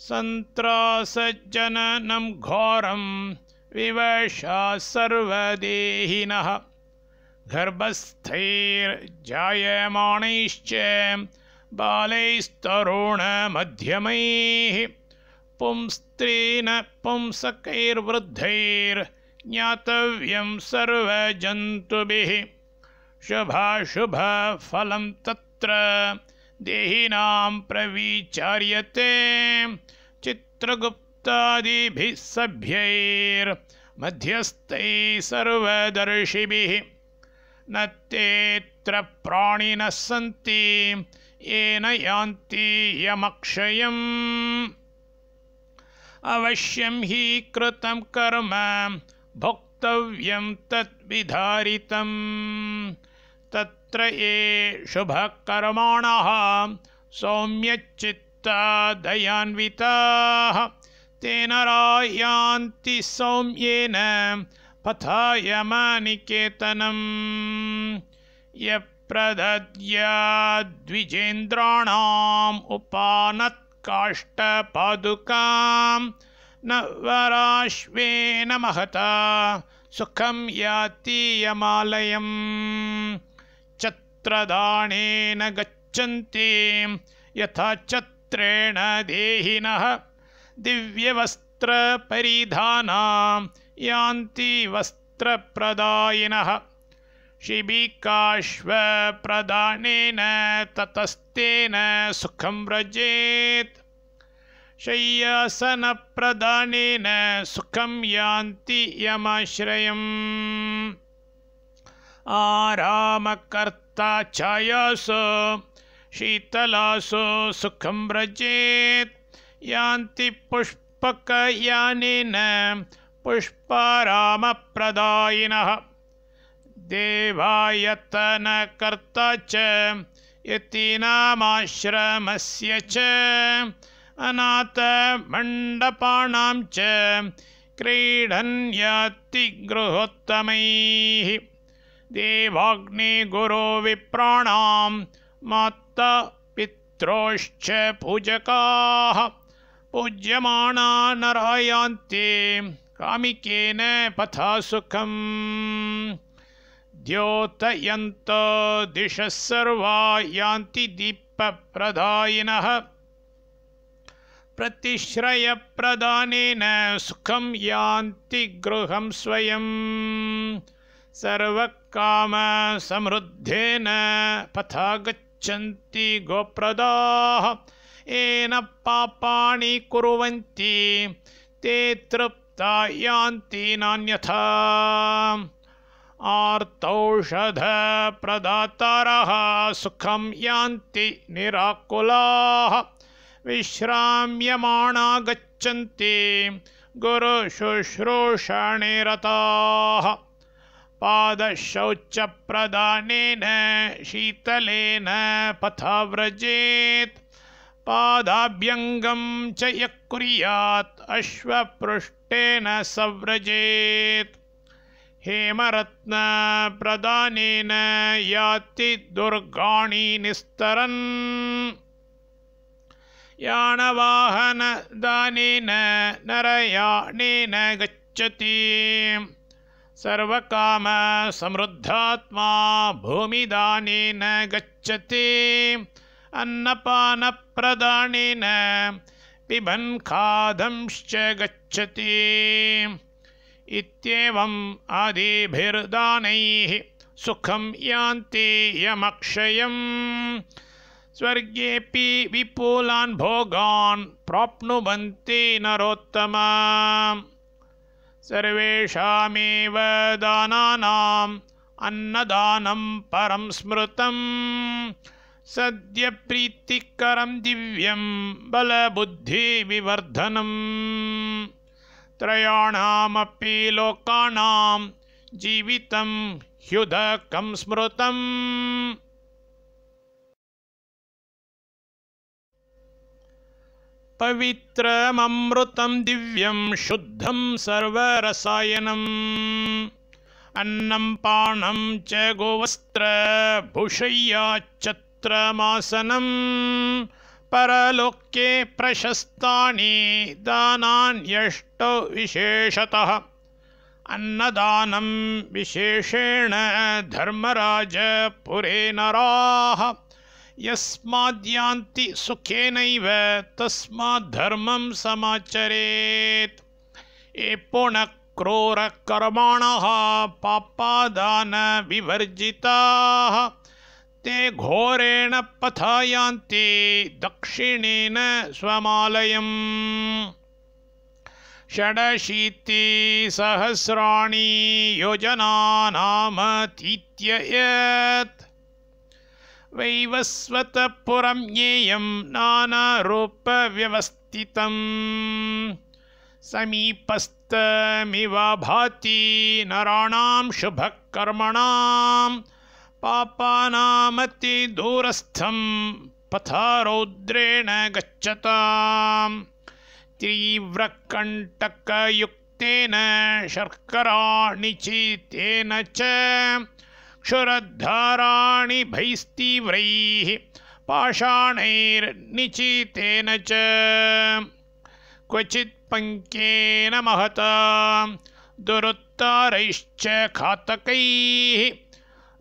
सन्त्रासज्जननं घोरं विवशा सर्वदेहिनः गर्भस्थैर्जायमाणैश्च बालैस्तरुणमध्यमैः पुंस्त्रीन पुंसकैर्वृद्धैर्ज्ञातव्यं सर्वजन्तुभिः शुभाशुभफलं तत्र देहिना प्रवीचार्य चित्रगुप्तादिभिः सभ्यैर्मध्यस्थैः सर्वदर्शिभिः न तेऽत्र ये सन्ति येन यान्ति यमक्षयम् हि कर्म भोक्तव्यं तत्धारित ये शुभकर्माणाः सौम्यच्चित्तादयान्विताः तेन रायान्ति सौम्येन पथायमनिकेतनं य प्रद्या उपानत्काष्ठपादुकां न वराश्वेन महता सुखं याति यमालयम् गच्छन्ति यथा चत्रेण देहिनः दिव्यवस्त्रपरिधानां यान्ति वस्त्रप्रदायिनः शिबिकाश्वप्रदानेन ततस्तेन सुखं व्रजेत् शय्यासनप्रदानेन सुखं यान्ति यमाश्रयम् आरामकर्त छायासु शीतलासु सुखं व्रजेत् यान्ति पुष्पकयानेन पुष्पारामप्रदायिनः देवायतनकर्ता च यतीनामाश्रमस्य च अनाथमण्डपाणां च क्रीडन्याति गृहोत्तमैः देवाग्निगुरुविप्राणां माता पित्रोश्च पूजकाः पूज्यमाणा नरा यान्ति कामिकेन पथा सुखम् द्योतयन्त दिशः सर्वा यान्ति दीपप्रदायिनः प्रतिश्रयप्रदानेन सुखं यान्ति गृहं स्वयं सर्व काम समृद्धे न पथ गति येन पापा कुर्वन्ति ते तृप्ता यान्ति नान्यथा आर्तौषधप्रदातारः सुखं यान्ति निराकुलाः विश्राम्यमाणा गच्छन्ति गुरुशुश्रूषणे पादशौचप्रदानेन शीतलेन पथा व्रजेत् पादाभ्यङ्गं च कुर्यात् अश्वपृष्ठेन सव्रजेत् हेमरत्नप्रदानेन याति दुर्गाणि निस्तरन् यानवाहनदानेन नरयानेन गच्छति सर्वकामसमृद्धात्मा भूमिदानेन गच्छति अन्नपानप्रदानेन पिबन् खादंश्च गच्छति इत्येवम् आदिभिर्दानैः सुखं यान्ति यमक्षयम् स्वर्गेऽपि विपुलान् भोगान् प्राप्नुवन्ति नरोत्तमा सर्वेषामेव दानानाम् अन्नदानं परं स्मृतं सद्यप्रीतिकरं दिव्यं बलबुद्धिविवर्धनम् त्रयाणामपि लोकानां जीवितं ह्युदकं स्मृतम् पवित्रमृतं दिव्यं शुद्धं सर्वरसायनम् अन्नं पाणं च गोवस्त्रभूषय्याचत्रमासनं परलोक्ये प्रशस्तानि दानान्यष्ट विशेषतः अन्नदानं विशेषेण धर्मराजपुरे नराः यस्माद्यान्ति सुखेनैव तस्माद्धर्मं समाचरेत् ये पुनः ते घोरेण पथा यान्ति दक्षिणेन स्वमालयम् षडशीतिसहस्राणि योजनानाम वैवस्वतः पुरं ज्ञेयं नानारूपव्यवस्थितम् समीपस्तमिव भाति नराणां शुभकर्मणां पापानामतिदूरस्थं पथा रौद्रेण गच्छतां तीव्रकण्टकयुक्तेन शर्कराणिचितेन च क्षुरद्धाराणि भैस्तीव्रैः पाषाणैर्निचितेन च क्वचित् पङ्केन महता दुरुत्तारैश्च खातकैः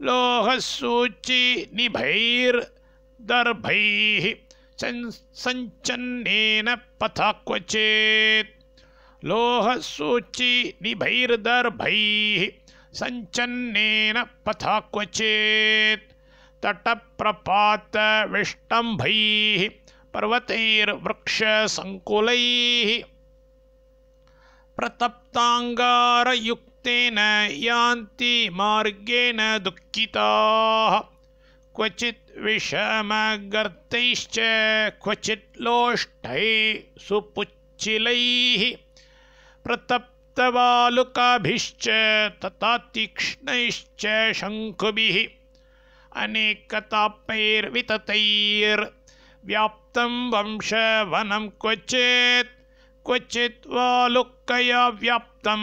लोहसूचिनिभैर्दर्भैः सञ्चन्नेन पथा क्वचित् लोहसूचिनिभैर्दर्भैः सञ्चन्नेन पथा क्वचित् तटप्रपातविष्टम्भैः पर्वतैर्वृक्षसङ्कुलैः प्रतप्ताङ्गारयुक्तेन यान्ति मार्गेण दुःखिताः क्वचित् विषमगर्तैश्च क्वचित् लोष्ठैः सुपुच्छिलैः प्रतप् रक्तबालुकाभिश्च तथा तीक्ष्णैश्च शङ्कुभिः अनेकतापैर्विततैर्व्याप्तं वंशवनं क्वचित् क्वचित् वालुकया व्याप्तं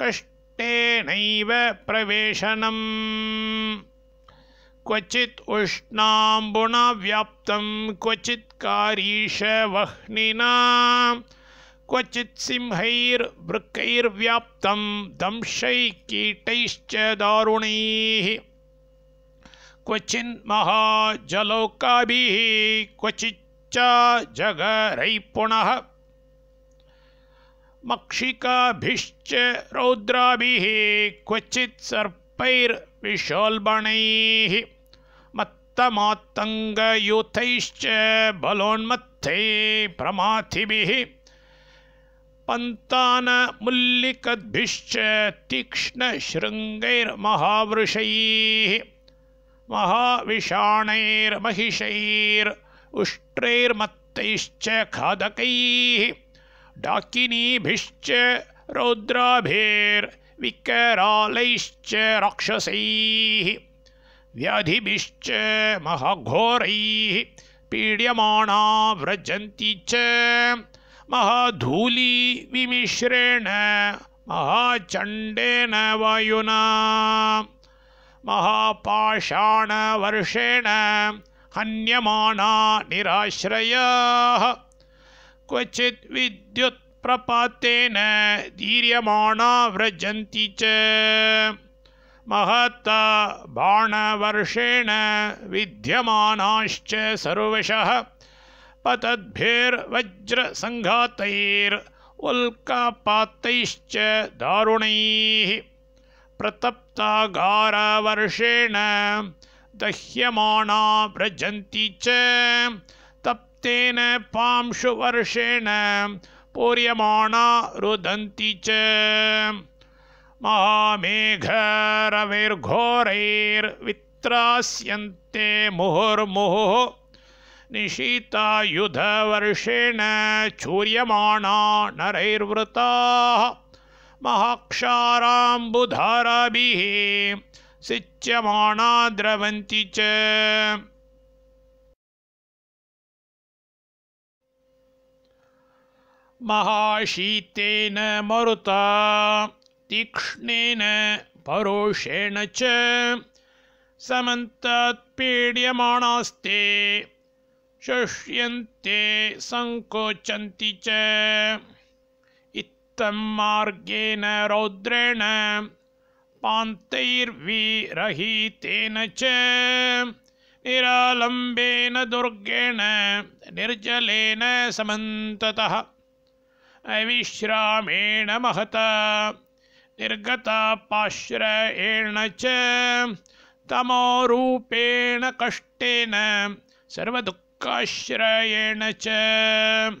कष्टेनैव प्रवेशनम् क्वचित् उष्णाम्बुना व्याप्तं क्वचित् कारीशवह्निना क्वचि सिंहैर्वृक्कैर्व्याप्तं दंशकीट कीटैश्च दारुणैः क्वचिन् महाजलौकाभिः क्वचिच्च जगरैः पुनः मक्षिकाभिश्च रौद्राभिः क्वचित् सर्पैर्विशोल्बणैः मत्तमात्तङ्गयूथैश्च पन्तानमुल्लिकद्भिश्च तीक्ष्णशृङ्गैर्महावृषैः महाविषाणैर्महिषैर् उष्ट्रैर्मत्तैश्च खादकैः डाकिनीभिश्च रौद्राभिर्विकरालैश्च राक्षसैः व्याधिभिश्च महाघोरैः पीड्यमाणा व्रजन्ति च महाधूली विमिश्रेण महाचंडेन वायुना वर्षेण हन्यमाना क्वचि विद्युत प्रपातेन दीर्यमाणा व्रजन्ति च महता बाणवर्षेण विद्यमानाश्च सर्वशः पतद्भिर्वज्रसंघातैर् उल्कापातैश्च दारुणैः प्रतप्तागारवर्षेण दह्यमाणा व्रजन्ति च तप्तेन पांशुवर्षेण पूर्यमाणा रुदन्ति च महामेघरविर्घोरैर्वित्रास्यन्ते मुहुर्मुहुः निशीतायुधवर्षेण चूर्यमाणा नरैर्वृताः महाक्षाराम्बुधाराभिः सिच्यमाणा द्रवन्ति च महाशीतेन मरुता तीक्ष्णेन परोषेण च समन्तत्पीड्यमाणास्ते शुष्यन्ते सङ्कोचन्ति च इत्थं मार्गेण रौद्रेण पान्तैर्विरहितेन च निरालम्बेन दुर्गेण निर्जलेन समन्ततः अविश्रामेण महता पाश्रयेण च तमोरूपेण कष्टेन सर्वदुःख काश्रयेण च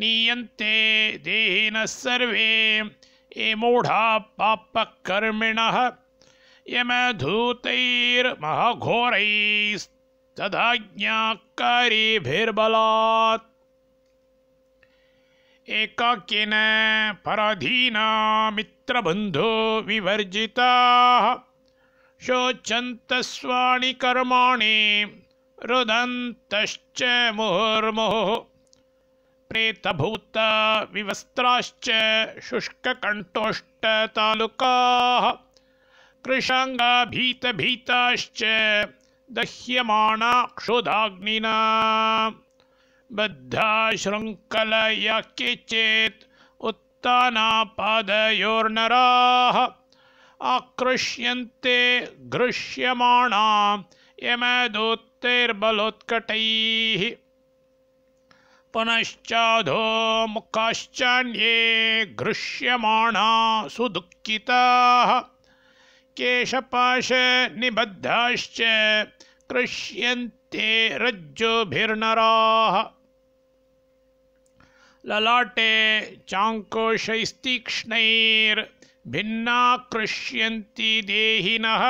नीयन्ते देहिनः सर्वे ये मूढा पापकर्मिणः यमधूतैर्महघोरैस्तदाज्ञाकारीभिर्बलात् एकाकिन पराधीना विवर्जिता शोचंत स्वाणी कर्माणी रुदन्तश्च मुहुर्मुहुः प्रेतभूता विवस्त्राश्च शुष्ककण्ठोष्टतालुकाः कृशाङ्गाभीतभीताश्च दह्यमाणा क्षुधाग्निना बद्धा शृङ्खलया केचेत् उत्तानापादयोर्नराः आकृष्यन्ते घृष्यमाणा यमदूत् मुक्तेर्बलोत्कटैः पुनश्चाधो मुखाश्चान्ये घृष्यमाणा सुदुःखिताः निबद्धाश्च कृष्यन्ते रज्जुभिर्नराः ललाटे चाङ्कोशैस्तीक्ष्णैर्भिन्ना कृष्यन्ति देहिनः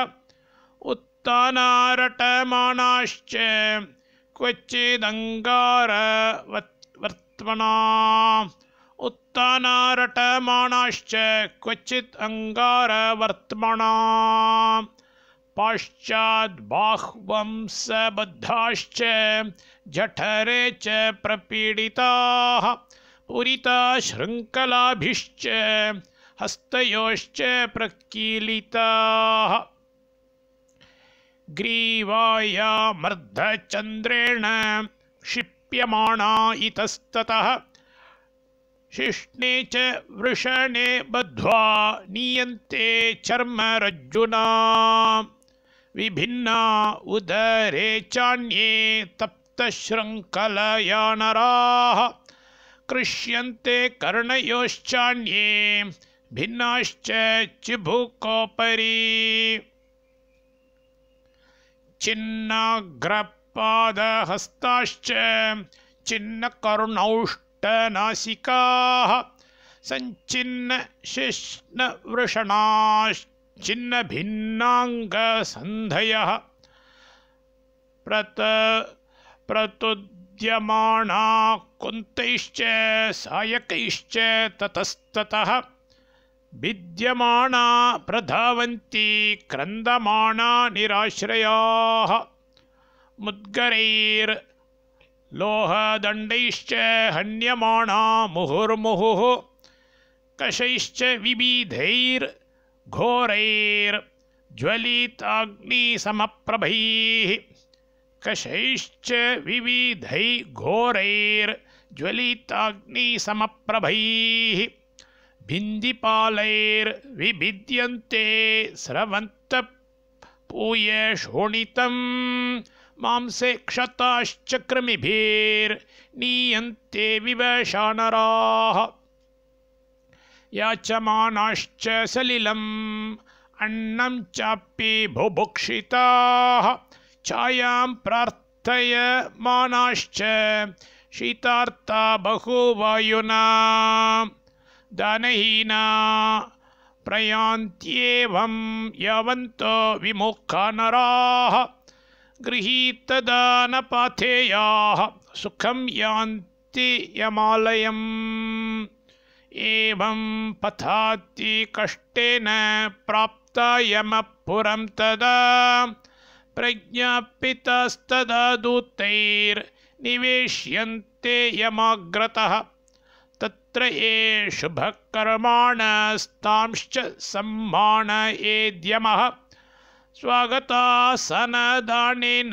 तानारटमाणाश्च क्वचिदङ्गार वर्त्मना उत्तानारटमाणाश्च क्वचित् अङ्गारवर्त्मणा पाश्चाद्बाह्वंसबद्धाश्च जठरे च प्रपीडिताः पुरिता शृङ्खलाभिश्च हस्तयोश्च प्रकीलिताः ग्रीवाय मर्धचन्द्रेण क्षिप्यमाणा इतस्ततः शिष्णे च वृषणे बद्ध्वा नीयन्ते चर्मरज्जुना विभिन्ना उदरे चान्ये तप्तशृङ्खलया नराः कृष्यन्ते कर्णयोश्चान्ये भिन्नाश्च छिन्नाग्रपादहस्ताश्च छिन्नकरुणौष्टनासिकाः सञ्चिन्नशिष्णवृषणाश्चिन्नभिन्नाङ्गसन्धयः प्रत प्रतुद्यमाणा कुन्तैश्च सायकैश्च ततस्ततः विद्यमाना प्रधावन्ति क्रन्दमाणा निराश्रयाः लोहदंडैश्च हन्यमाना मुहुर्मुहुः कशैश्च कषैश्च विविधैर्घोरैर्ज्वलिताग्निसमप्रभैः कषैश्च विविधैर्घोरैर्ज्वलिताग्निसमप्रभैः भिन्दिपालैर्विभिद्यन्ते स्रवन्तपूय शोणितं मांसे क्षताश्चकृमिभिर्नीयन्ते विवशानराः याचमानाश्च सलिलम् अन्नं चापि बुभुक्षिताः छायां प्रार्थयमानाश्च शीतार्ता बहुवायुना दनैना प्रयान्त्येवं यवन्तो विमुखा नराः गृहीतदानपाथेयाः सुखं यान्ति यमालयम् एवं कष्टेन प्राप्त यमपुरं तदा प्रज्ञापितस्तदा दूतैर्निवेश्यन्ते यमाग्रतः एशुभकर्माणस्तांश्च सम्मानयेद्यमः स्वागतासनदानेन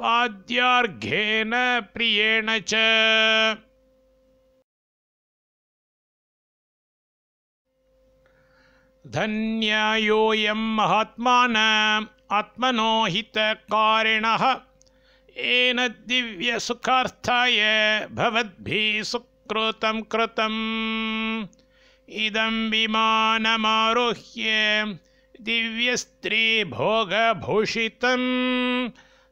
पाद्यार्घ्येन प्रियेण च धन्यायोऽयं महात्मान आत्मनोहितकारिणः येन दिव्यसुखार्थाय भवद्भिः सुख कृतं कृतम् इदं विमानमारुह्य दिव्यस्त्रीभोगभूषितं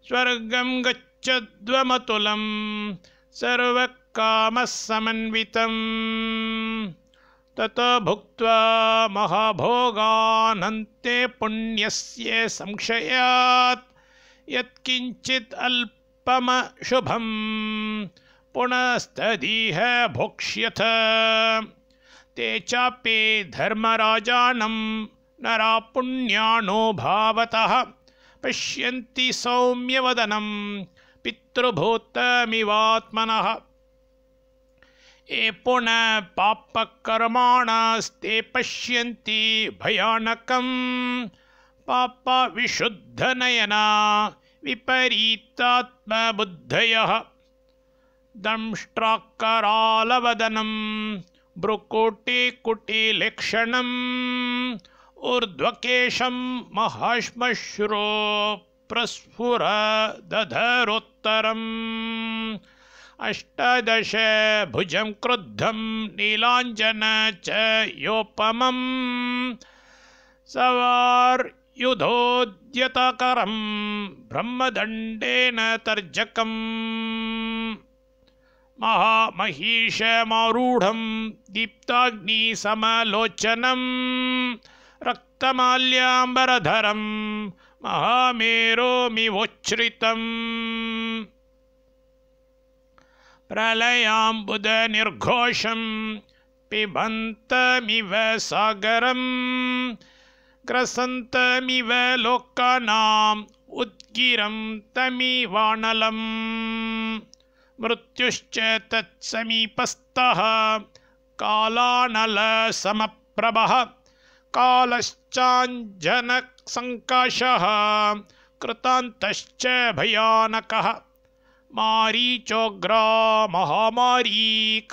स्वर्गं गच्छद्वमतुलं सर्वकामः समन्वितम् तत भुक्त्वा महाभोगानन्ते पुण्यस्य संशयात् यत्किञ्चित् अल्पमशुभम् पुनस्तदिह भोक्ष्यथ ते चापे धर्मराजानं नरा पुण्याणो भावतः पश्यन्ति सौम्यवदनं पितृभूतमिवात्मनः ये पापकर्माणस्ते पश्यन्ति भयानकं पापविशुद्धनयना विपरीतात्मबुद्धयः दंष्ट्राकरालवदनं भ्रुकुटिकुटिलिक्षणम् ऊर्ध्वकेशं महाश्मश्रुप्रस्फुरदधरोत्तरम् अष्टदश भुजं क्रुद्धं नीलाञ्जन च योपमम् सवार्युधोद्यतकरं ब्रह्मदण्डेन तर्जकम् महामहिषमारूढं दीप्ताग्निसमलोचनं रक्तमाल्याम्बरधरं महामेरोमिवोच्छ्रितम् प्रलयाम्बुदनिर्घोषं पिबन्तमिव सागरं ग्रसन्तमिव लोकानाम् उद्गीरं तमिवाणलम् मृत्युश्च तत्समीपस्थः कालानलसमप्रभः कालश्चाञ्जनसङ्काशः कृतान्तश्च भयानकः मारीचोग्रा महामारी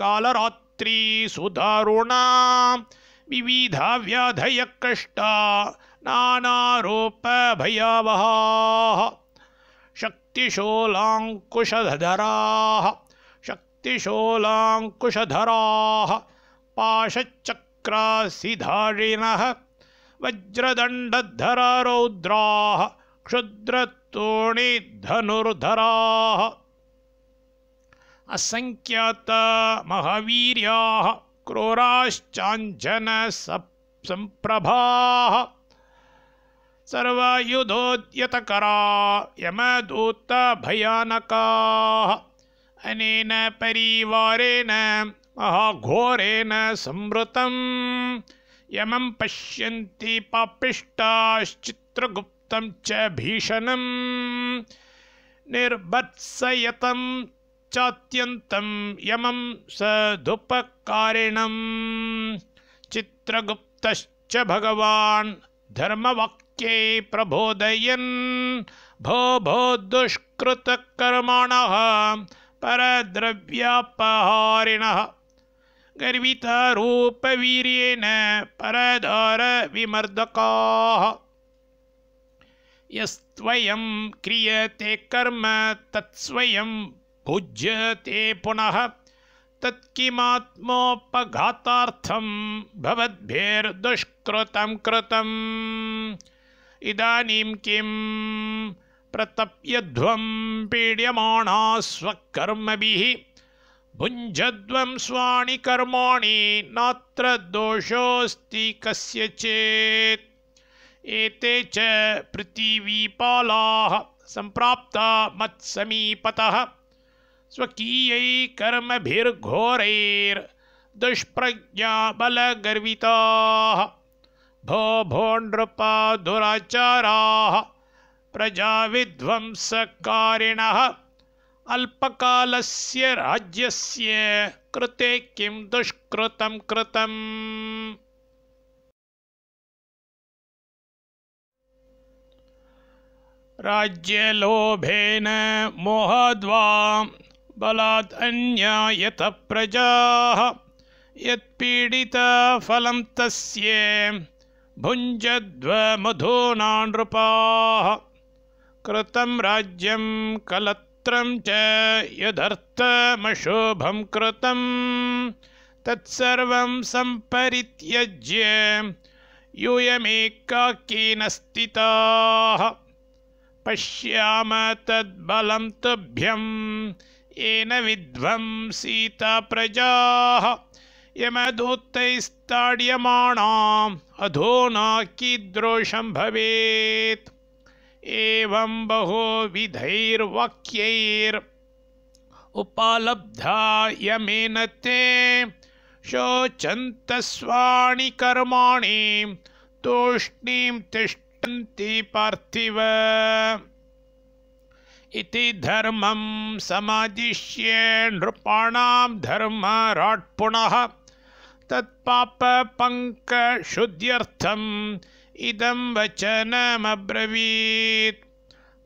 कालरात्री सुधारुणा विविधा व्याधयः कष्टा नानारूपभयावहाः शक्तिशोलाङ्कुशधराः शक्तिशोलाङ्कुशधराः पाशचक्रासिधारिणः वज्रदण्डधररौद्राः क्षुद्रतोणिधनुर्धराः असङ्ख्यातमहावीर्याः क्रूराश्चाञ्जनसम्प्रभाः सर्वायुधोद्यतकरा यमदूतभयानकाः अनेन परिवारेण महाघोरेण संवृतं यमं पश्यन्ति पापिष्टाश्चित्रगुप्तं च भीषणं निर्भत्सयतं चात्यन्तं यमं सदुपकारिणं चित्रगुप्तश्च भगवान् धर्मवक् लोके प्रबोधयन् भो भो दुष्कृतकर्मणः परद्रव्यापहारिणः गर्वितरूपवीर्येण परधारविमर्दकाः यस्त्वयं क्रियते कर्म तत्स्वयं भुज्यते पुनः तत्किमात्मोपघातार्थं भवद्भिर्दुष्कृतं कृतम् इदानीं किं प्रतप्यध्वं पीड्यमाणा स्वकर्मभिः भुञ्जध्वं स्वाणि कर्माणि नात्र दोषोऽस्ति कस्यचेत् एते च पृथिवीपालाः सम्प्राप्ता मत्समीपतः स्वकीयै कर्मभिर्घोरैर्दुष्प्रज्ञाबलगर्विताः भो भोण्ड्रपा प्रजाविध्वंसकारिणः अल्पकालस्य राज्यस्य कृते किं दुष्कृतं कृतम् राज्यलोभेन मोहद्वां बलात् अन्यायत प्रजाः यत्पीडितफलं तस्य भुञ्जध्वमधो नानृपाः कृतं राज्यं कलत्रं च यदर्थमशोभं कृतं तत्सर्वं सम्परित्यज्य यूयमेकाक्येन स्थिताः पश्याम तद्बलं तुभ्यं येन विध्वंसीताप्रजाः यमधूतैस्ताड्यमाणाम् अधोना कीदृशं भवेत् एवं यमेन ते शोचन्तस्वाणि कर्माणि तूष्णीं तिष्ठन्ति पार्थिव इति धर्मं समादिश्ये नृपाणां पुनः तत्पापङ्कशुद्ध्यर्थम् इदं वचनमब्रवीत्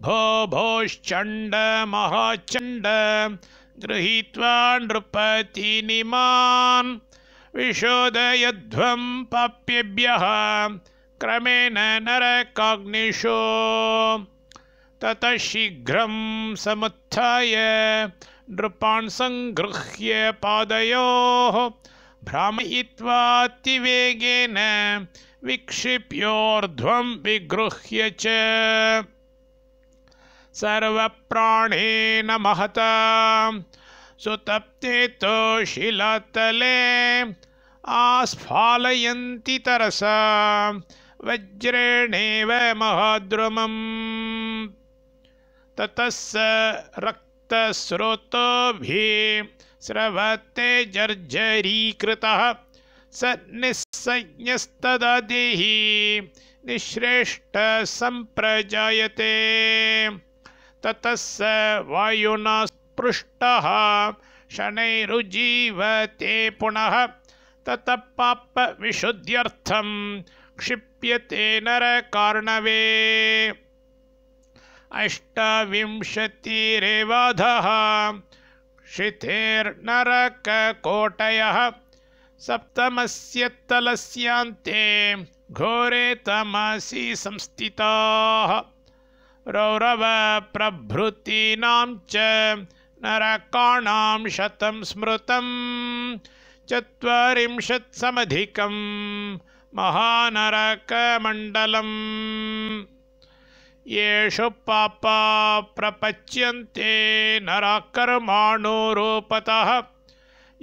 भो महाचण्ड गृहीत्वा नृपतिनिमान् विशोदयध्वं प्राप्येभ्यः क्रमेण नरकाग्निशो ततशीघ्रं समुत्थाय नृपान् सङ्गृह्य पादयोः भ्रामयित्वातिवेगेन विक्षिप्योर्ध्वं विगृह्य च सर्वप्राणेन महता सुतप्ते तो शिलातले आस्फालयन्ति तरसा वज्रेणेव महाद्रुमम् ततः स रक्त स्रोतोभि स्रवते जर्जरीकृतः स निःसंज्ञस्तदधिः निःश्रेष्ठसम्प्रजायते ततः स वायुनस्पृष्टः शनैरुजीवते पुनः ततः पापविशुद्ध्यर्थं क्षिप्यते नरकार्णवे अष्टाविंशतिरेवाधः शिथिर्नरककोटयः सप्तमस्य तलस्यान्ते घोरे तमसि संस्थिताः रौरवप्रभृतीनां च नरकाणां शतं स्मृतं चत्वारिंशत्समधिकं महानरकमण्डलम् येषु पापा प्रपच्यन्ते नराकर्माणो रूपतः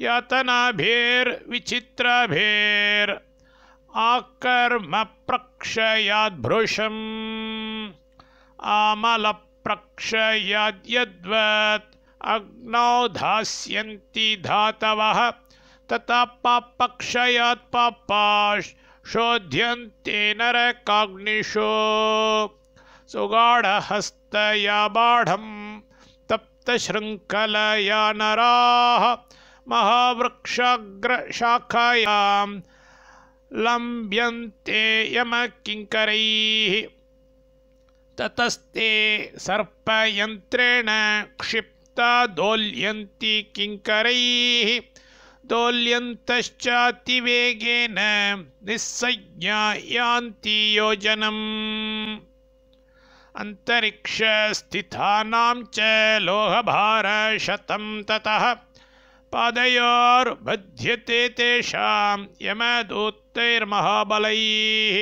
यतनाभिर्विचित्राभिर् आकर्म प्रक्षयाद्भृशम् आमलप्रक्षयाद्यद्वत् अग्नौ धास्यन्ति धातवः तथा पापक्षयात् शोध्यन्ते नरकाग्निषु सुगाढहस्तया बाढं तप्तशृङ्खलया नराः महावृक्षाग्रशाखायां लम्ब्यन्ते यमकिङ्करैः ततस्ते सर्पयन्त्रेण क्षिप्ता दोल्यन्ति किङ्करैः दोल्यन्तश्चातिवेगेन निःसंज्ञा यान्ति योजनम् अंतरिक्ष अन्तरिक्षस्थितानां च लोहभार लोहभारशतं ततः पादयोर्बध्यते तेषां यमदूतैर्महाबलैः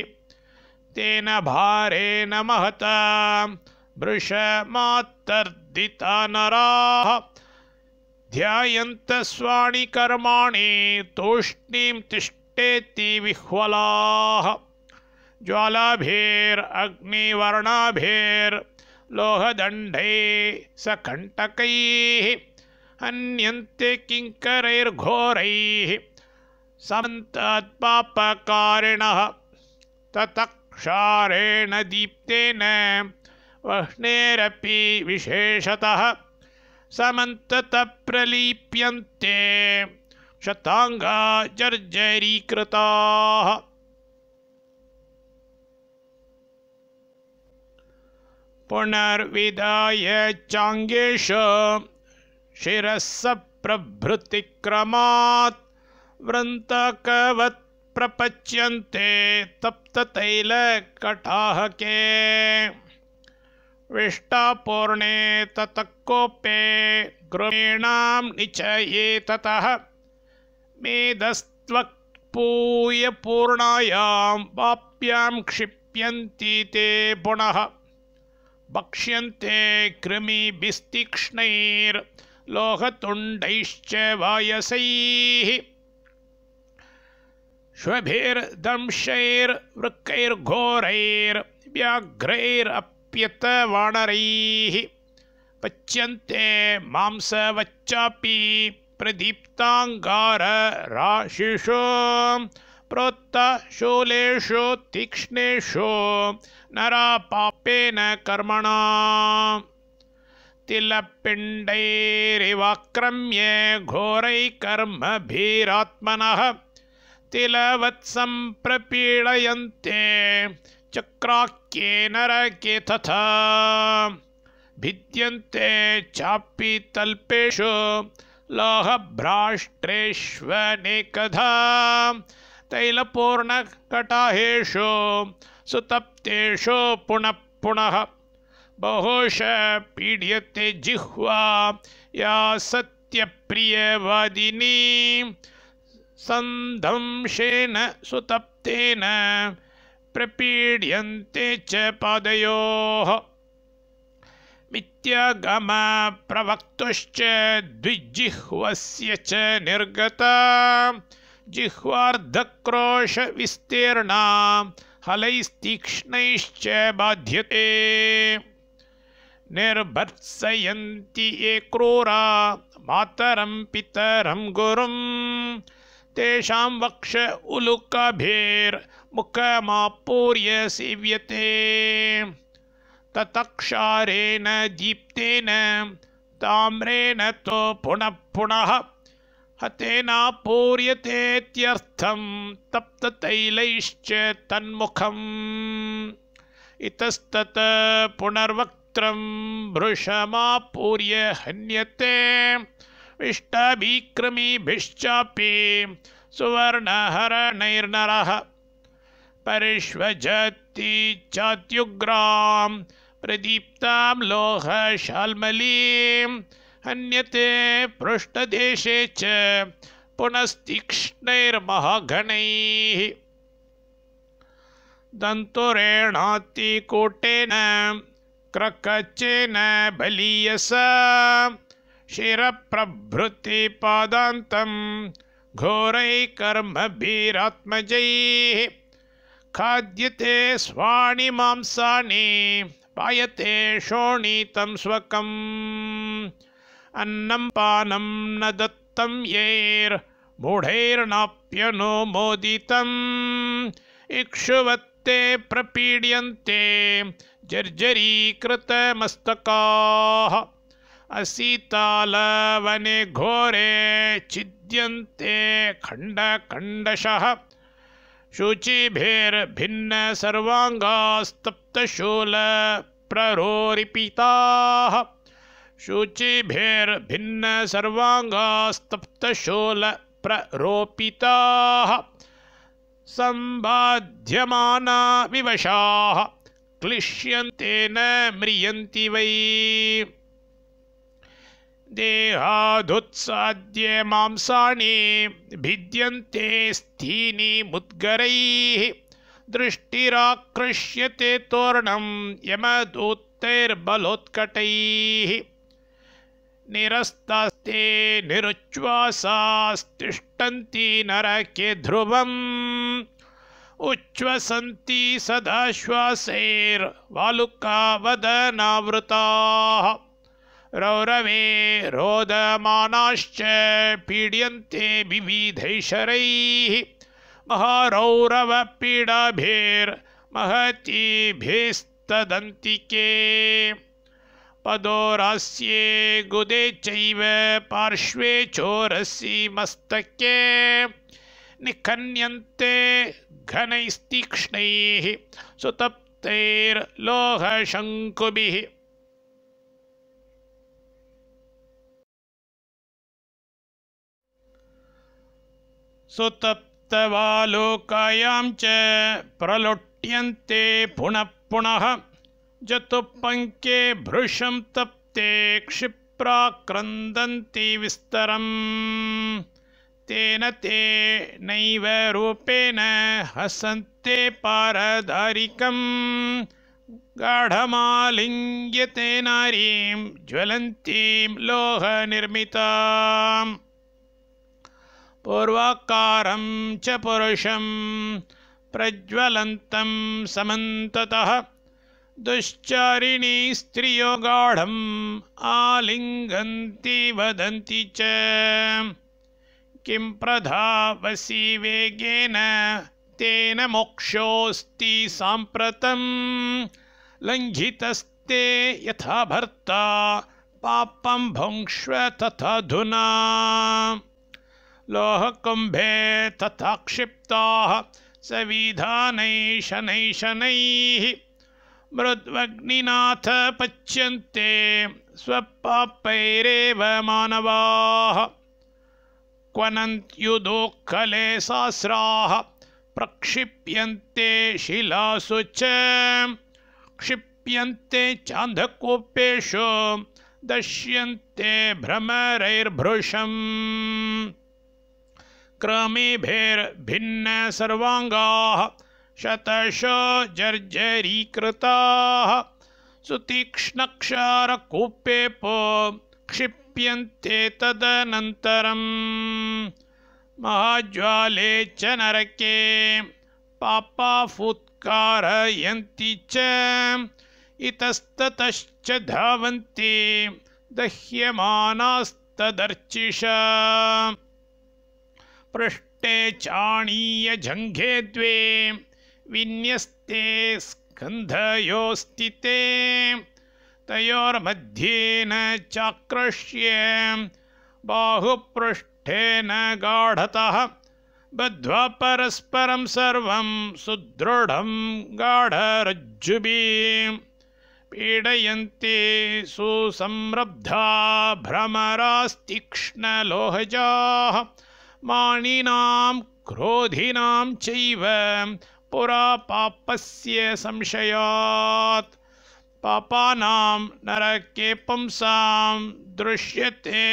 तेन भारेण महता वृषमात्तर्दिता नराः ध्यायन्तस्वाणि कर्माणि तूषणी तिष्ठेति विह्वला ज्वालाभेर अग्निवर्णाभेर ज्वालाभिर्अग्निवर्णाभिर्लोहदण्डैः सकंटक हन्यन्ते किङ्करैर्घोरैः समन्तात्पापकारिणः ततक्षारेण दीप्तेन वह्नेरपि विशेषतः समन्ततप्रलीप्यन्ते शताङ्गा जर्जरीकृताः पुनर्विधाय चाङ्गेश शिरःसप्रभृतिक्रमात् वृन्तकवत् प्रपच्यन्ते कटाह के विष्टापूर्णे ततः कोपे गृहीणां निचये ततः मेधस्त्वक्पूयपूर्णायां वाप्यां क्षिप्यन्ति ते पुनः भक्ष्यन्ते कृमिभिस्तीक्ष्णैर्लोहतुण्डैश्च वायसैः श्वभिर्दंशैर्वृक्कैर्घोरैर्व्याघ्रैरप्यतवाणरैः पच्यन्ते मांसवच्चापि प्रदीप्ताङ्गारराशिषु प्रोत्तशूलेषु तीक्ष्णेषु नरा पापेन कर्मणा तिलपिण्डैरिवाक्रम्य घोरैकर्मभिरात्मनः तिलवत्सम्प्रपीडयन्ते चक्राक्ये नरके तथा भिद्यन्ते चापि तल्पेषु लोहभ्राष्ट्रेष्वनेकधा तैलपूर्णकटाहेषु सुतप्तेषु पुनः पुनः बहुश पीड्यते जिह्वा या सत्यप्रियवादिनी सन्धंशेन सुतप्तेन प्रपीड्यन्ते च पादयोः मिथ्यागमप्रवक्तुश्च द्विजिह्वस्य च निर्गता विस्तीर्ण हलैस्तीक्ष्णैश्च बाध्यते निर्भत्सयन्ति ये क्रूरा मातरं पितरं गुरुं तेषां वक्ष उलुकभिर्मुखमापूर्य सेव्यते ततक्षारेण दीप्तेन ताम्रेण तु पुनः पुनः हतेनापूर्यतेत्यर्थं तप्ततैलैश्च तन्मुखम् इतस्तत् पुनर्वक्त्रं भृशमापूर्य हन्यते विष्टाभिक्रमीभिश्चापि सुवर्णहरणैर्नरः परिष्वजति चात्युग्रां प्रदीप्तां लोहशाल्मलीम् हन्यते पृष्ठदेशे च पुनस्तीक्षण दन्तुरेणातिकूटेन क्रकचेन बलीयसा शिरप्रभृतिपादान्तं घोरकर्मीरात्मज खाद्यते स्वाणी मंसा पायते शोणितं स्वकम् अन्नं पानं न दत्तं मोदितम् इक्षुवत्ते प्रपीड्यन्ते जर्जरीकृतमस्तकाः असीतालवने घोरे चिद्यन्ते खण्डखण्डशः शुचिभैर्भिन्नसर्वाङ्गास्तप्तशूलप्ररोरिपिताः शुचिभिर्भिन्नसर्वाङ्गास्तप्तशूलप्ररोपिताः सम्बाध्यमाना विवशाः क्लिश्यन्ते न म्रियन्ति वै देहादुत्साद्य मांसाणि भिद्यन्ते स्थीनि मुद्गरैः दृष्टिराकृष्यते तोरणं यमदूतैर्बलोत्कटैः निरस्तास्ते निरुच्छ्वासास्तिष्ठन्ति नरके ध्रुवम् उच्छ्वसन्ति सदाश्वासैर्वालुकावदनावृताः रौरवे रोदमानाश्च पीड्यन्ते विविधैशरैः महारौरवपीडाभिर्महतीभिस्तदन्तिके पदोरास्ये गुदे चैव पार्श्वे चोरसि मस्तके निखन्यन्ते घनैस्तीक्ष्णैः सुतप्तैर्लोहशङ्कुभिः सुतप्तवालोकायां च प्रलुट्यन्ते पुनः पुनः जतुपङ्के भृशं तप्ते क्षिप्रा क्रन्दन्ति विस्तर तेन ते नूपेण रूपेण हसन्ते पारधारिकम् गाढमालिङ्ग्यते नारीं ज्वलन्तीं लोहनिर्मिताम् पूर्वाकारं च पुरुषं प्रज्वलन्तं दुश्चारिणी स्त्रियो गाढ़ आलिङ्गन्ति वदन्ति च किं प्रधावसी वेगेन तेन मोक्षोऽस्ति साम्प्रतं लंघितस्ते यथा भर्ता पापं तथा धुना लोहकुंभे तथा क्षिप्ताः सविधानैः शनैः शनैः मृद्वग्निनाथ पच्यन्ते स्वपापैरेव मानवाः क्वनन्त्युदोःखले सहस्राः प्रक्षिप्यन्ते शिलासु च क्षिप्यन्ते चान्धकूपेषु दश्यन्ते भ्रमरैर्भृशम् क्रमीभिर्भिन्न शतश जर्जरीकृताः सुतीक्ष्णक्षरकूपेपो क्षिप्यन्ते तदनन्तरम् महाज्वाले च नरके पापाफुत्कारयन्ति च इतस्ततश्च दह्यमानास्त दह्यमानास्तदर्चिष पृष्ठे चाणिय द्वे विन्यस्ते स्कन्धयोस्ति ते तयोर्मध्येन चाकृष्य बाहुपृष्ठेन गाढतः बद्ध्वा परस्परं सर्वं सुदृढं गाढरज्जुभिः पीडयन्ति सुसंरब्धा भ्रमरास्तिक्ष्णलोहजाः माणिनां क्रोधिनां चैव पापस्य संशयात् पापानां नरके पुंसां दृश्यते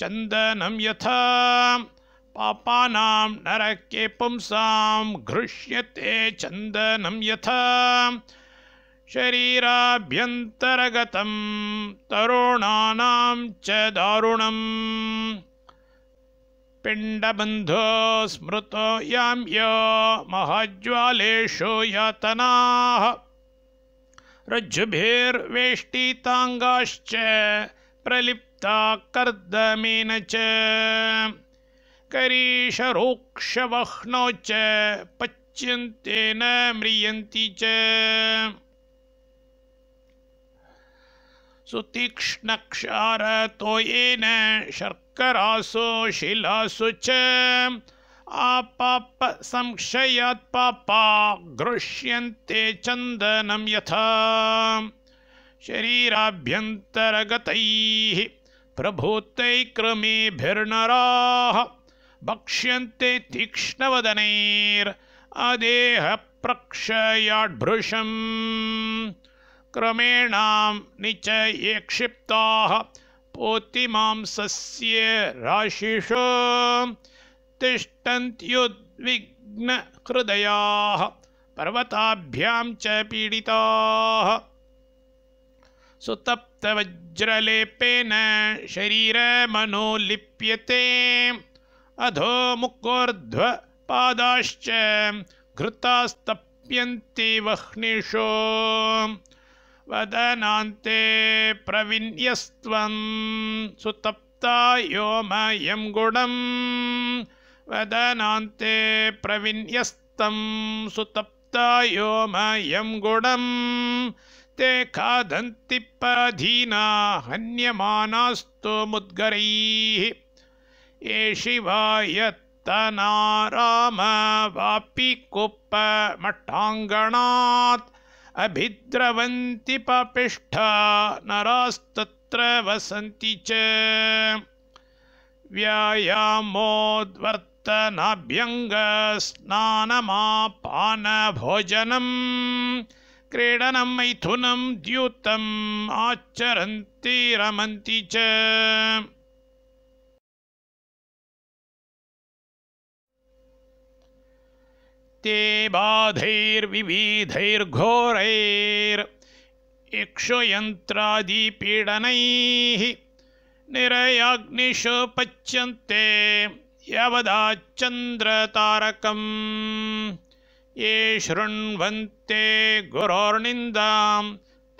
चन्दनं यथा पापानां नरके पुंसां घृष्यते चन्दनं यथा शरीराभ्यन्तरगतं तरुणानां च दारुणम् पिंडबंधो स्मृत याम यो महज्ज्वालेषु यातनाः रज्जुभिर्वेष्टिताङ्गाश्च प्रलिप्ता कर्दमेन च करीशरूक्षवह्नो च पच्यन्तेन म्रियन्ति च सुतीक्ष्णक्षारतोयेन शर्क करासु शिलासु च आपाप आपापसंक्षयात् पापा गृह्यन्ते चन्दनं यथा शरीराभ्यन्तरगतैः प्रभूतैः क्रमेभिर्नराः भक्ष्यन्ते तीक्ष्णवदनैर्अदेहप्रक्षयाड्भृशम् क्रमेणां निच ये क्षिप्ताः पोतिमांसस्य राशिषु तिष्ठन्त्युद्विग्नहृदयाः पर्वताभ्यां च पीडिताः सुतप्तवज्रलेपेन शरीरमनोलिप्यते अधो मुखोर्ध्वपादाश्च घृतास्तप्यन्ति वह्निषु वदनान्ते प्रवीण्यस्त्वं सुतप्तायोमयं गुणं वदनान्ते प्रवीण्यस्तं सुतप्तायोमयं गुणं ते खादन्ति पधीना हन्यमानास्तु मुद्गरैः एषिवा यत्तनारामवापि कुप्पमट्टाङ्गणात् अभिद्रवन्ति पापिष्ठा नरास्तत्र वसन्ति च व्यायामोद्वर्तनाभ्यङ्गस्नानमापानभोजनं क्रीडनं मैथुनं द्यूतम् आचरन्ति रमन्ति च इक्षुयन्त्रादिपीडनैः निरयाग्निषु पच्यन्ते यवदाचन्द्रतारकम् ये शृण्वन्ते गुरोर्निन्दां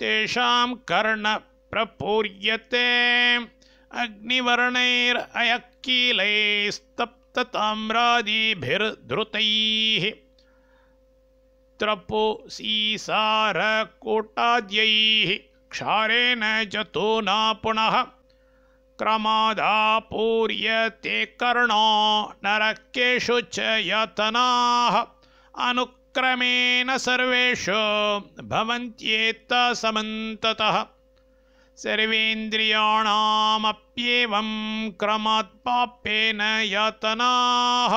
तेषां कर्ण प्रपूर्यते अग्निवर्णैरयक्कीलैस्तप्तताम्रादिभिर्धृतैः पु सीसारकूटाद्यैः क्षारेण तु न पुनः क्रमादापूर्यते कर्णो नरकेषु च यतनाः अनुक्रमेण सर्वेषु भवन्त्येतसमन्ततः सर्वेन्द्रियाणामप्येवं क्रमात्पापेन यतनाः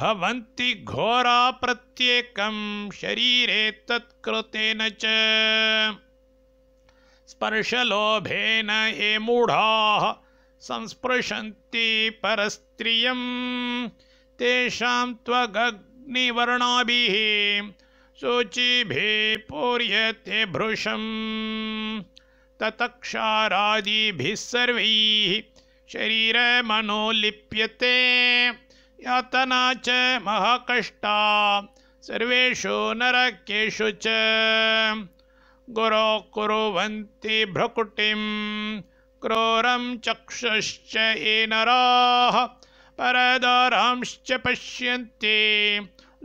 भवन्ति घोरा प्रत्येकं शरीरे तत्कृतेन च स्पर्शलोभेन ये मूढाः संस्पृशन्ति परस्त्रियं तेषां त्वगग्निवर्णाभिः शुचिभिः पूर्यते भृशं ततक्षारादिभिः सर्वैः शरीरमनोलिप्यते यातना च महाकष्टा सर्वेषु नरकेषु च गुरो कुर्वन्ति भ्रकुटिं क्रोरं चक्षुश्च ये नराः परदारांश्च पश्यन्ति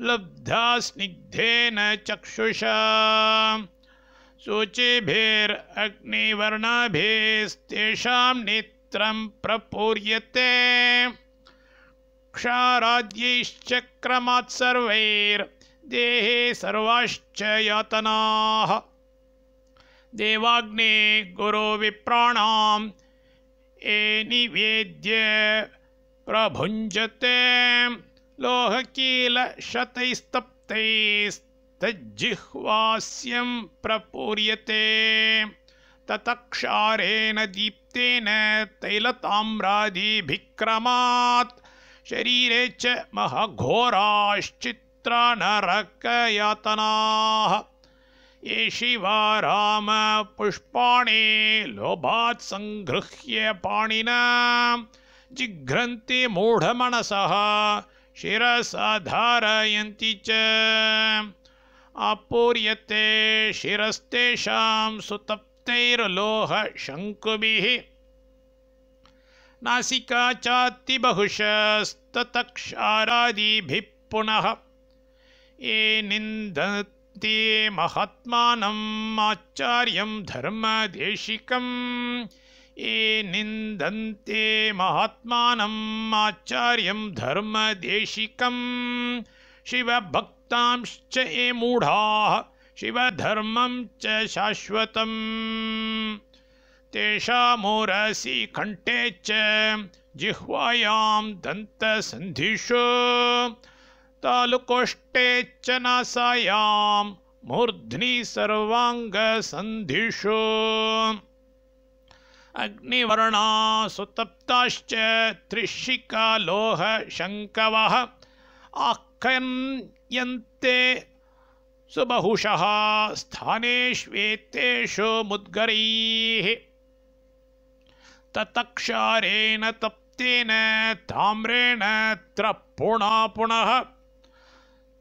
लब्धा स्निग्धेन चक्षुषा शुचिभिरग्निवर्णाभिस्तेषां नेत्रं प्रपूर्यते क्षाराद्यैश्च सर्वैर्देहे सर्वाश्च यातनाः देवाग्ने गुरो विप्राणाम् निवेद्य प्रभुञ्जते लोहकीलशतैस्तप्तैस्तज्जिह्वास्यं प्रपूर्यते ततक्षारेण दीप्तेन तैलताम्रादिभिक्रमात् शरीर च महाघोराश्चित्रानरकयातनाः ये शिवा रामपुष्पाणि लोभात् सङ्गृह्य पाणिना जिघ्रन्ति मूढमनसः शिरसा धारयन्ति च आपूर्यते शिरस्तेषां सुतप्तैर्लोहशङ्कुभिः नासिका चाति बहुशस्ततक्षारादिभिः पुनः ये निन्दन्ति महात्मानम् आचार्यं धर्मदेशिकं ये निन्दन्ते महात्मानम् आचार्यं धर्मदेशिकं शिवभक्तांश्च ये मूढाः शिवधर्मं च शाश्वतम् तेषामोरसि कण्ठे च जिह्वायां दन्तसन्धिषु तालुकोष्ठे च नासायां मूर्ध्नि सर्वाङ्गसन्धिषु अग्निवर्णा सुतप्ताश्च त्रिशिका लोहशङ्कवः आख्यन्यन्ते सुबहुशः स्थानेष्वेतेषु मुद्गरैः तत्क्षारेण तप्तेन ताम्रेण पुणा पुनः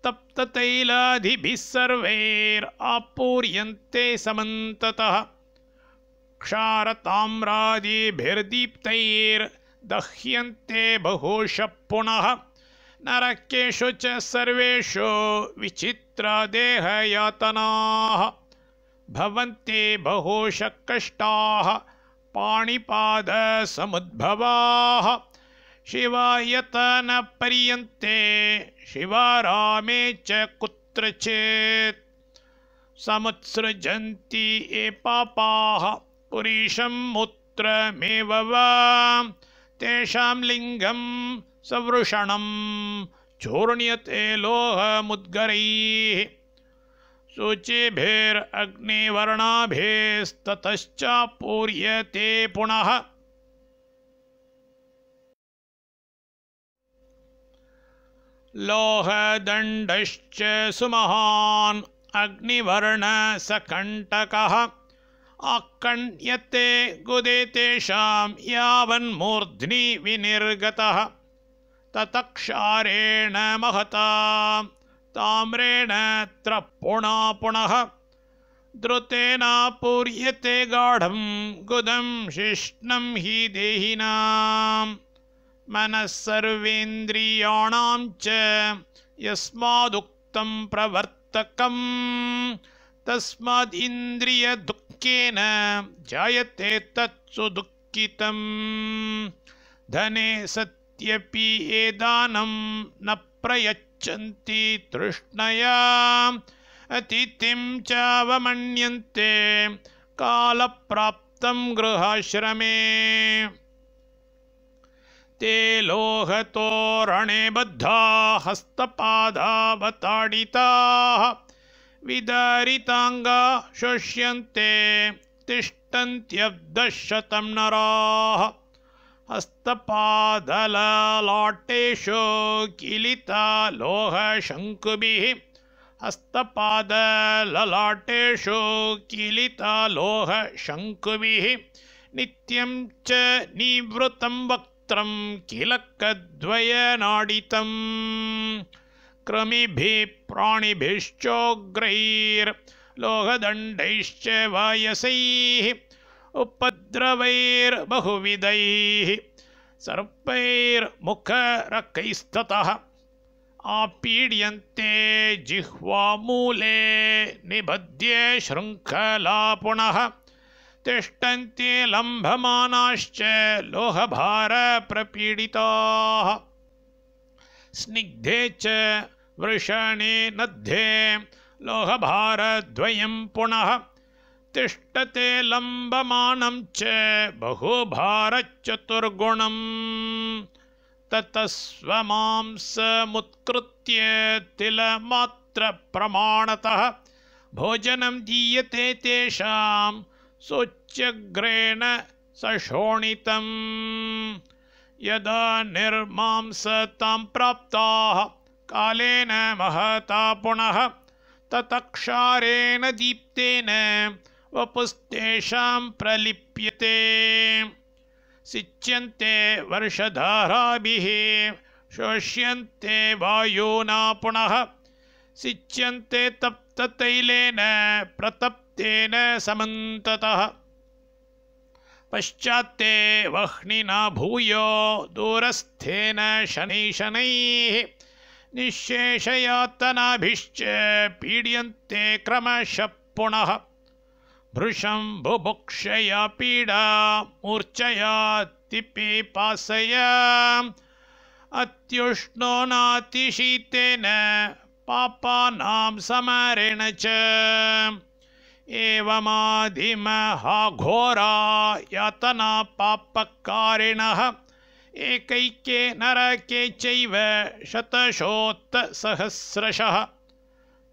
तप्ततैलाधिभिः सर्वैरापूर्यन्ते समन्ततः क्षारताम्रादिभिर्दीप्तैर्दह्यन्ते पुनः नरकेषु च सर्वेषु विचित्रदेहयातनाः भवन्ते बहुश कष्टाः पाणिपादसमुद्भवाः शिवायत न पर्यन्ते शिवारामे च कुत्रचित् समुत्सृजन्ति ये पापाः पुरीषमुत्रमेव वा तेषां लिङ्गं सवृषणं चूर्ण्यते लोहमुद्गरैः शुचिभिरग्निवर्णाभिस्ततश्च पूर्यते पुनः लोहदण्डश्च सुमहान् अग्निवर्णसकण्टकः आकण्यते गुदे तेषां यावन्मूर्ध्नि विनिर्गतः ततक्षारेण महता ताम्रेण पुणा पुना द्रुतेन पूर्यते गाढं गुदं शिष्णं हि मनः सर्वेन्द्रियाणां च यस्मादुक्तं प्रवर्तकम् तस्मादिन्द्रियदुःखेन जायते तत्सु सुदुःखितं धने सत्यपि एदानं न प्रयच्छ न्ति तृष्णया अतिथिं च कालप्राप्तं गृहाश्रमे ते लोहतोरणे बद्धा हस्तपादावताडिताः विदरिताङ्गा शोष्यन्ते तिष्ठन्त्यब्दशतं नराः हस्तपादललाटेषु किलिता लोहशङ्कुभिः हस्तपादललाटेषु किलित लोहशङ्कुभिः नित्यं च निवृतं वक्त्रं किलकद्वयनाडितं क्रमिभिः प्राणिभिश्चोग्रैर्लोहदण्डैश्च वायसैः उपद्रवैर्बहुविधैः आपीड्य आपीड्यन्ते जिह्वामूले निबध्ये शृङ्खला पुनः तिष्ठन्ति लम्भमानाश्च लोहभारप्रपीडिताः स्निग्धे च वृषणे नध्ये लोहभारद्वयं पुनः तिष्ठते लम्बमानं च बहुभारचतुर्गुणं ततस्व मांसमुत्कृत्य तिलमात्रप्रमाणतः भोजनं दीयते तेषां सूच्यग्रेण स यदा निर्मांसतां प्राप्ताः कालेन महता पुनः तत् दीप्तेन वपुस्तेषा प्रलिप्यते सिच्यन्ते वर्षधाराभिः शोष्यन्ते वायुना पुनः सिच्यन्ते तप्ततैलेन प्रतप्तेन समन्ततः पश्चात्ते वह्निना भूयो दूरस्थेन शनैः शनैः निःशेषयातनाभिश्च पीड्यन्ते क्रमशः पुनः भृशं बुभुक्षया पीडा ति पेपासय अत्युष्णो नातिशीतेन पापानां समरेण च एवमाधिमहाघोरा यातनपापकारिणः एकैके नरके चैव सहस्रशः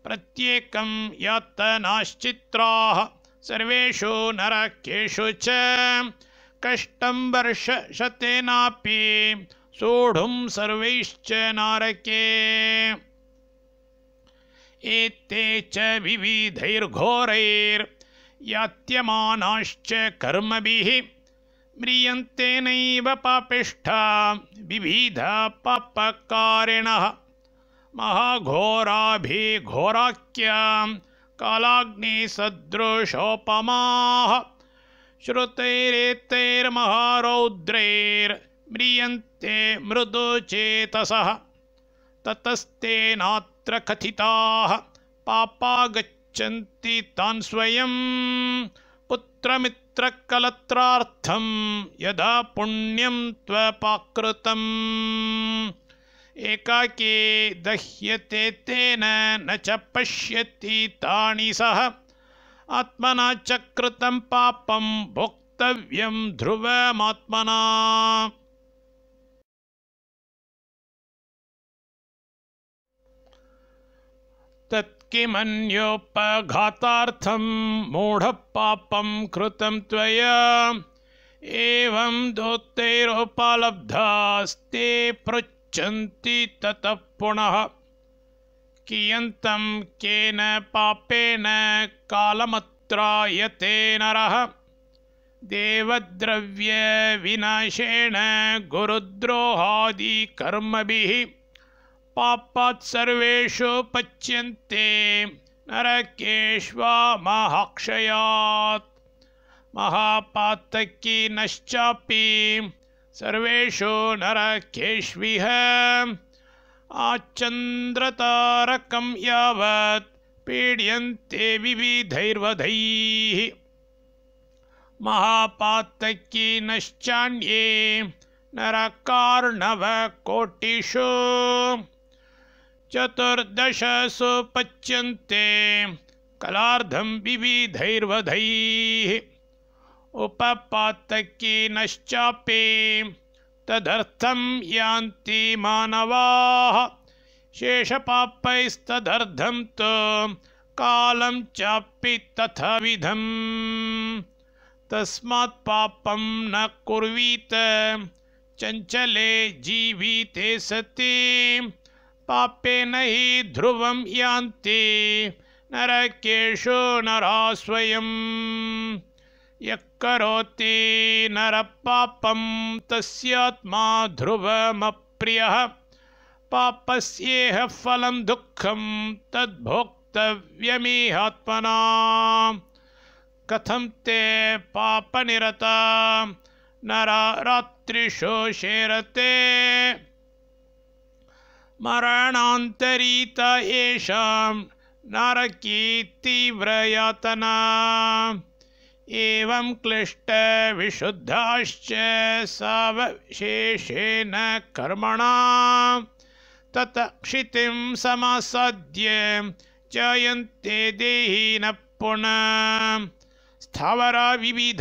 प्रत्येकं यातनाश्चित्राः सर्वेषु नरकेषु च कष्टं वर्षशतेनापि सोढुं सर्वैश्च नारके एते च विविधैर्घोरैर्यात्यमानाश्च कर्मभिः म्रियन्ते नैव पापिष्ठा पापकारिणः महाघोराभिघोराख्यां कालाग्निसदृशोपमाः श्रुतैरेतैर्महारौद्रैर्म्रियन्ते मृदु चेतसः ततस्तेनात्र कथिताः पापा गच्छन्ति तान् स्वयं पुत्रमित्रकलत्रार्थं यदा पुण्यं त्वपाकृतम् एकाकी दह्यते तेन न च पश्यति तानि सः आत्मना च कृतं पापं भोक्तव्यं ध्रुवमात्मना तत्किमन्योपघातार्थं मूढपापं कृतं त्वया एवं दोत्तैरोपलब्धास्ते पृच्छ गच्छन्ति ततः पुनः कियन्तं केन पापेन कालमत्रायते नरः देवद्रव्यविनाशेन गुरुद्रोहादिकर्मभिः पापात् सर्वेषु पच्यन्ते नरकेष्वामहाक्षयात् महापातकी नश्चापि सर्वेशो नरकेष्विह आचन्द्रतारकं यावत् पीड्यन्ते विविधैर्वधैः महापातकीनश्चान्ये नरकार्णवकोटिषु चतुर्दशसु पच्यन्ते कलार्धं विविधैर्वधैः उपपातकीनश्चापि तदर्थं यान्ति मानवाः शेषपापैस्तदर्थं तु कालं चापि तथाविधम् तस्मात् पापं न कुर्वीत चञ्चले जीविते सति पापेन हि ध्रुवं यान्ति नरकेषु नरा स्वयं यः करोति नरपापं तस्यात्मा ध्रुवम पापस्येह फलं दुःखं तद्भोक्तव्यमिहात्मना कथं ते पापनिरता नरा रात्रिषु शेरते मरणान्तरीता येषां नरकी तीव्रयातना एवं क्लिष्टविशुद्धाश्च सावशेषेण कर्मणा तत् क्षितिं समासाद्य जयन्ते देही नः पुन तत्राणुभूय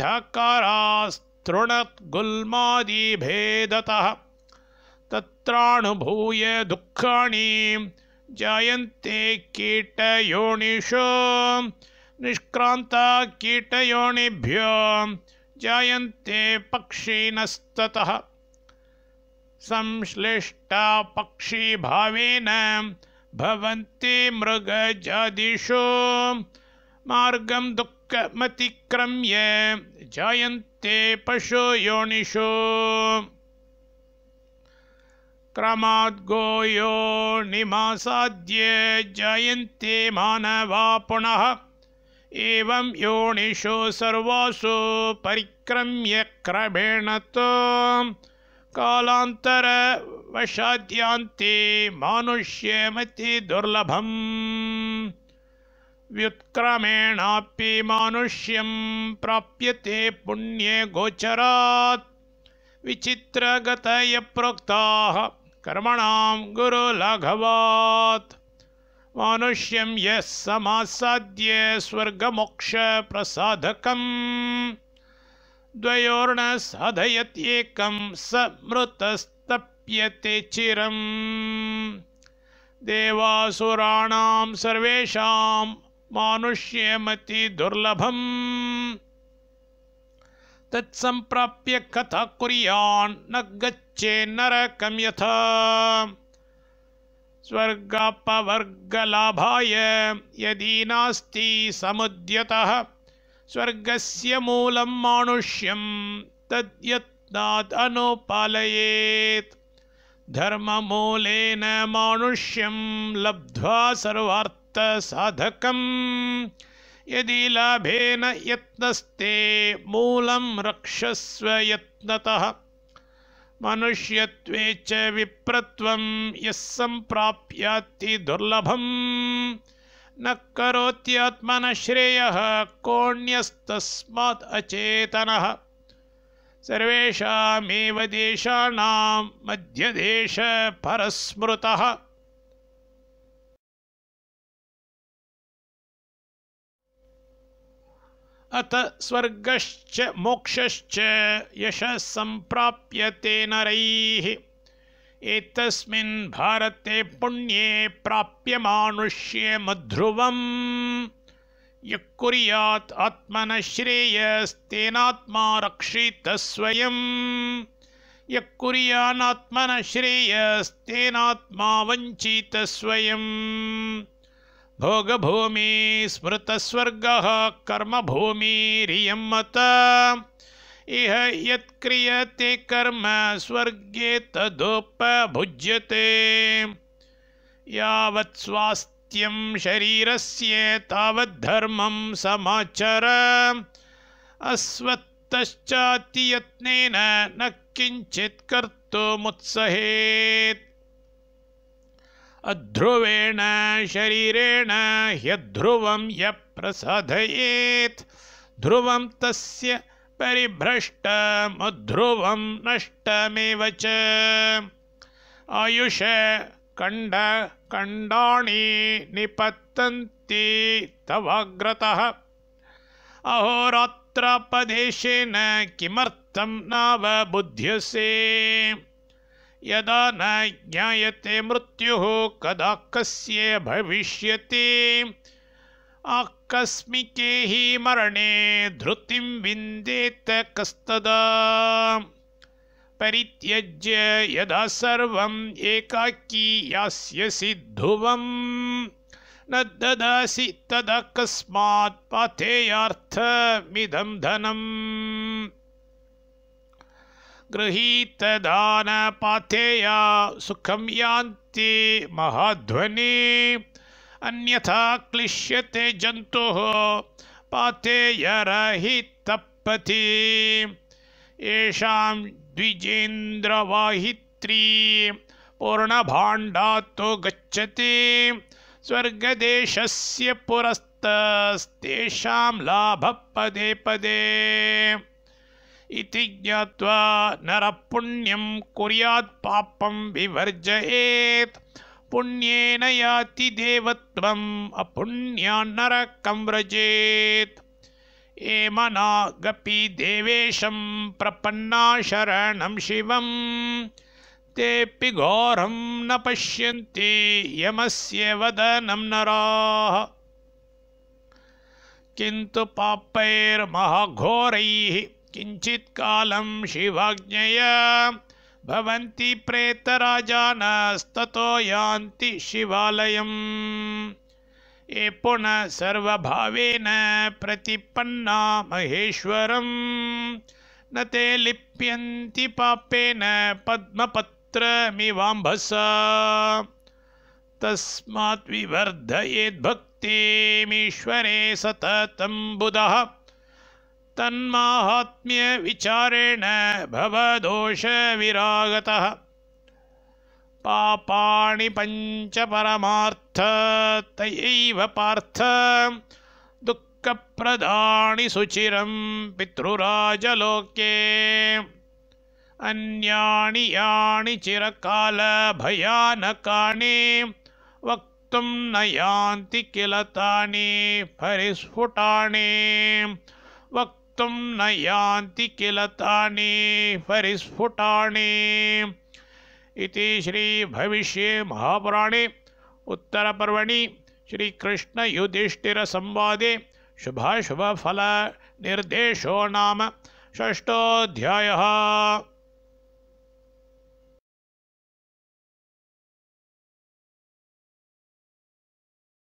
तत्रानुभूय दुःखाणि जयन्ते कीटयोनिषु निष्क्रांताकीटयोनिभ्यो जायन्ते पक्षिणस्ततः संश्लिष्टा पक्षीभावेन भवन्ति मृगजादिषु मार्गं दुःखमतिक्रम्य जायन्ते पशुयोनिषु क्रमाद्गोयोनिमासाद्य जायन्ते मानवा पुनः एवं योनिषु सर्वासु परिक्रम्य क्रमेण तु कालान्तरवशाद्यान्ते मानुष्यमिति दुर्लभम् व्युत्क्रमेणापि मानुष्यं प्राप्यते पुण्यगोचरात् विचित्रगतयप्रोक्ताः कर्मणां गुरुलघवात् मानुष्यं यः समासाद्य द्वयोर्न साधयत्येकं स मृतस्तप्यते चिरम् देवासुराणां सर्वेषां मानुष्यमति दुर्लभम् तत्सम्प्राप्य गच्छे नरकं यथा स्वर्गापवर्गलाभाय यदि नास्ति समुद्यतः स्वर्गस्य मूलं मानुष्यं तद्यत्नात् अनुपालयेत् धर्ममूलेन मानुष्यं लब्ध्वा सर्वार्थसाधकं यदि लाभेन यत्नस्ते मूलं रक्षस्व यत्नतः मनुष्यत्वे च विप्रत्वं यः सम्प्राप्यति दुर्लभं न करोत्यत्मनः श्रेयः कोण्यस्तस्मात् अचेतनः सर्वेषामेव देशानां मध्यदेशपरः अथ स्वर्गश्च मोक्षश्च यशः नरैः एतस्मिन् भारते पुण्ये प्राप्यमानुष्ये मानुष्यमध्रुवं यः कुर्यात् आत्मनः श्रेयस्तेनात्मा रक्षितस्वयं यः वञ्चितः स्वयम् भोगभूमि स्मृतस्वर्गः कर्मभूमिरियं मत इह यत्क्रियते कर्म स्वर्गे तदुपभुज्यते स्वास्थ्यं शरीरस्य तावद्धर्मं समाचर अस्वत्थश्चातियत्नेन न किञ्चित् कर्तुमुत्सहेत् अध्रुवेण शरीरेण ह्यध्रुवं यः ध्रुवं तस्य परिभ्रष्टमध्रुवं नष्टमेव च आयुषकण्डकण्डाणि निपतन्ति तवाग्रतः अहोरात्रापदेशेन किमर्थं नावबुध्यसे यदा न ज्ञायते मृत्युः कदा कस्य भविष्यति आकस्मिके हि मरणे धृतिं विन्देत कस्तदा परित्यज्य यदा सर्वम् एकाकी यास्यसि धुवं न ददासि तदा कस्मात् पाथेयार्थमिदं धनम् पाथेय सुखम यान्ति महाध्वनि अन्यथा क्लिश्यते जन्तुः पाथेयरहितपथि येषां द्विजेन्द्रवाहित्री पूर्णभाण्डात्तो गच्छति स्वर्गदेशस्य पुरस्तस्तेषां लाभः पदे पदे इति ज्ञात्वा नरपुण्यं पापं विवर्जयेत् पुण्येन याति देवत्वम् अपुण्य नरकं व्रजेत् देवेशं प्रपन्ना शरणं शिवं तेऽपि घोरं न पश्यन्ति यमस्य वदनं नराः किन्तु पापैर्महाघोरैः किञ्चित् कालं शिवाज्ञया भवन्ति प्रेतराजानस्ततो यान्ति शिवालयम् ये पुनः सर्वभावेन प्रतिपन्ना महेश्वरं न ते लिप्यन्ति पापेन पद्मपत्रमिवाम्भसा तस्मात् विवर्धयेद्भक्तिमीश्वरे सततं बुधः तन्माहात्म्यविचारेण भवदोषविरागतः पापाणि पञ्चपरमार्थतयैव पार्थ दुःखप्रदाणि सुचिरं पितृराजलोके अन्यानि यानि चिरकालभयानकानि वक्तुं न यान्ति किल तानि त्वं न यान्ति किल तानि परिस्फुटानि इति श्रीभविष्ये महापुराणे शुभाशुभ फल निर्देशो नाम षष्ठोऽध्यायः